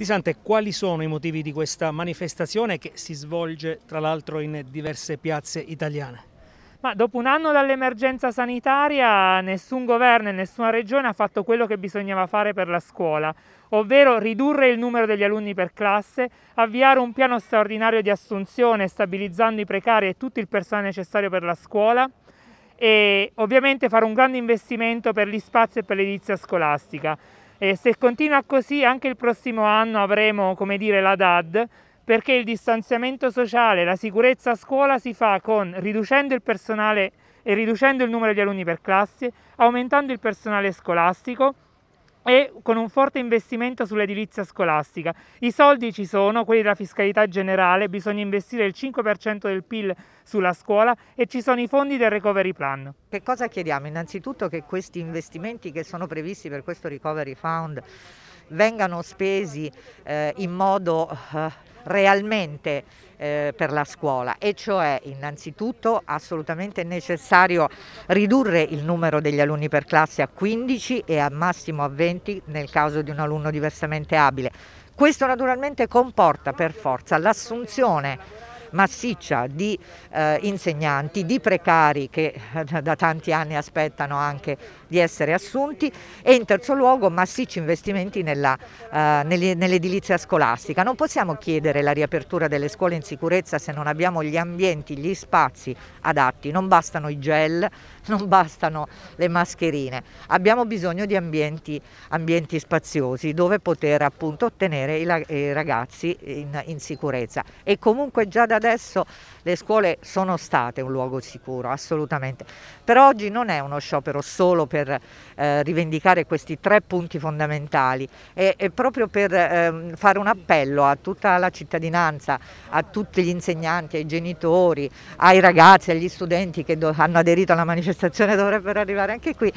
Di Sante, quali sono i motivi di questa manifestazione che si svolge tra l'altro in diverse piazze italiane? Ma dopo un anno dall'emergenza sanitaria nessun governo e nessuna regione ha fatto quello che bisognava fare per la scuola, ovvero ridurre il numero degli alunni per classe, avviare un piano straordinario di assunzione stabilizzando i precari e tutto il personale necessario per la scuola e ovviamente fare un grande investimento per gli spazi e per l'edilizia scolastica. E se continua così anche il prossimo anno avremo come dire la DAD perché il distanziamento sociale, la sicurezza a scuola si fa con riducendo il personale e riducendo il numero di alunni per classe, aumentando il personale scolastico, e con un forte investimento sull'edilizia scolastica. I soldi ci sono, quelli della fiscalità generale, bisogna investire il 5% del PIL sulla scuola e ci sono i fondi del recovery plan. Che cosa chiediamo? Innanzitutto che questi investimenti che sono previsti per questo recovery fund vengano spesi eh, in modo eh, realmente eh, per la scuola e cioè innanzitutto assolutamente necessario ridurre il numero degli alunni per classe a 15 e al massimo a 20 nel caso di un alunno diversamente abile. Questo naturalmente comporta per forza l'assunzione massiccia di eh, insegnanti, di precari che eh, da tanti anni aspettano anche di essere assunti e in terzo luogo massicci investimenti eh, nell'edilizia scolastica. Non possiamo chiedere la riapertura delle scuole in sicurezza se non abbiamo gli ambienti, gli spazi adatti, non bastano i gel, non bastano le mascherine, abbiamo bisogno di ambienti, ambienti spaziosi dove poter appunto ottenere i, i ragazzi in, in sicurezza e comunque già da adesso le scuole sono state un luogo sicuro assolutamente, però oggi non è uno sciopero solo per per eh, rivendicare questi tre punti fondamentali e, e proprio per eh, fare un appello a tutta la cittadinanza, a tutti gli insegnanti, ai genitori, ai ragazzi, agli studenti che hanno aderito alla manifestazione dovrebbero arrivare anche qui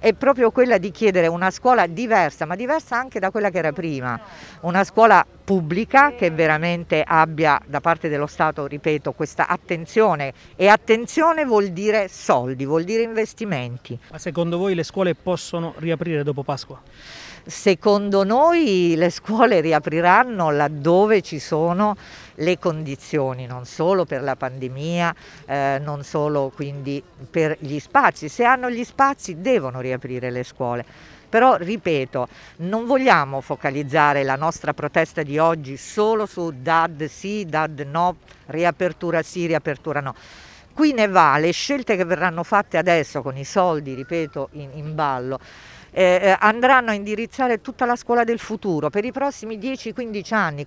è proprio quella di chiedere una scuola diversa, ma diversa anche da quella che era prima, una scuola pubblica che veramente abbia da parte dello Stato, ripeto, questa attenzione e attenzione vuol dire soldi, vuol dire investimenti. Ma secondo voi le scuole possono riaprire dopo Pasqua? Secondo noi le scuole riapriranno laddove ci sono le condizioni, non solo per la pandemia, eh, non solo quindi per gli spazi. Se hanno gli spazi devono riaprire le scuole. Però, ripeto, non vogliamo focalizzare la nostra protesta di oggi solo su DAD sì, DAD no, riapertura sì, riapertura no. Qui ne va le scelte che verranno fatte adesso con i soldi, ripeto, in, in ballo. Eh, eh andranno a indirizzare tutta la scuola del futuro per i prossimi 10-15 anni.